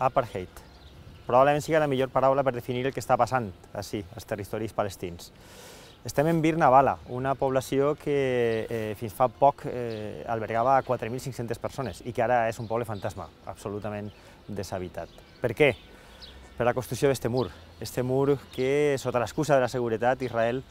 apartheid. Probablement sigui la millor paraula per definir el que està passant així, als territoris palestins. Estem en Birna Bala, una població que eh, fins fa poc eh, albergava 4.500 persones i que ara és un poble fantasma, absolutament deshabitat. Per què? Per la construcció d'aquest mur. Este mur que, sota l'excusa de la seguretat, Israel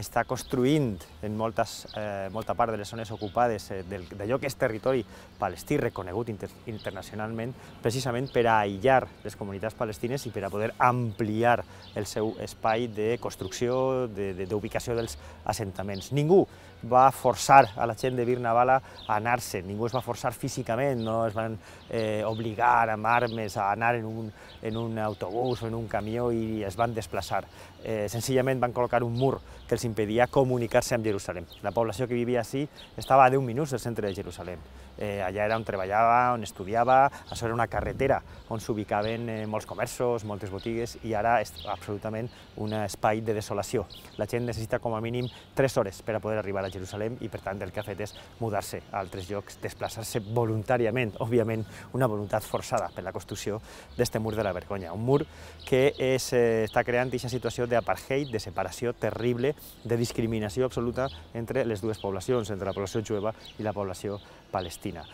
està construint en moltes, eh, molta part de les zones ocupades eh, d'allò que és territori palestí reconegut inter, internacionalment, precisament per a aïllar les comunitats palestines i per a poder ampliar el seu espai de construcció, d'ubicació de, de, dels assentaments. Ningú va forçar a la gent de Birnavala a anar-se, ningú es va forçar físicament, no es van eh, obligar amb armes a anar en un, en un autobús o en un camió i es van desplaçar. Eh, senzillament van col·locar un mur que els impedia comunicar-se amb Jerusalem. La població que vivia així estava a 10 minuts del centre de Jerusalem. Eh, allà era on treballava, on estudiava, això era una carretera on s'ubicaven eh, molts comerços, moltes botigues, i ara és absolutament un espai de desolació. La gent necessita com a mínim 3 hores per a poder arribar a Jerusalem i, per tant, el que ha fet és mudar-se a altres llocs, desplaçar-se voluntàriament, òbviament una voluntat forçada per la construcció d'este mur de la vergonya. Un mur que és, eh, està creant aquesta situació d'apartheid, de separació terrible, de discriminació absoluta entre les dues poblacions, entre la població jueva i la població palestina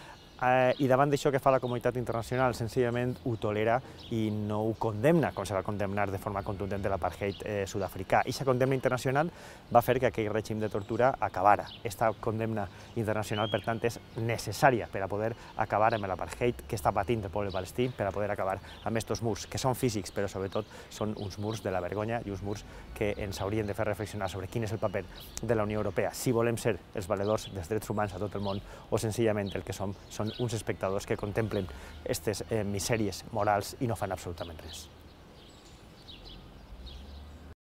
eh, i davant d'això que fa la comunitat internacional senzillament ho tolera i no ho condemna, com se va condemnar de forma contundent de l'apartheid eh, sud-africà. I aquesta condemna internacional va fer que aquell règim de tortura acabara. Aquesta condemna internacional, per tant, és necessària per a poder acabar amb l'apartheid que està patint el poble palestí, per a poder acabar amb aquests murs, que són físics, però sobretot són uns murs de la vergonya i uns murs que ens haurien de fer reflexionar sobre quin és el paper de la Unió Europea, si volem ser els valedors dels drets humans a tot el món o senzillament el que som són uns espectadors que contemplen aquestes eh, misèries morals i no fan absolutament res.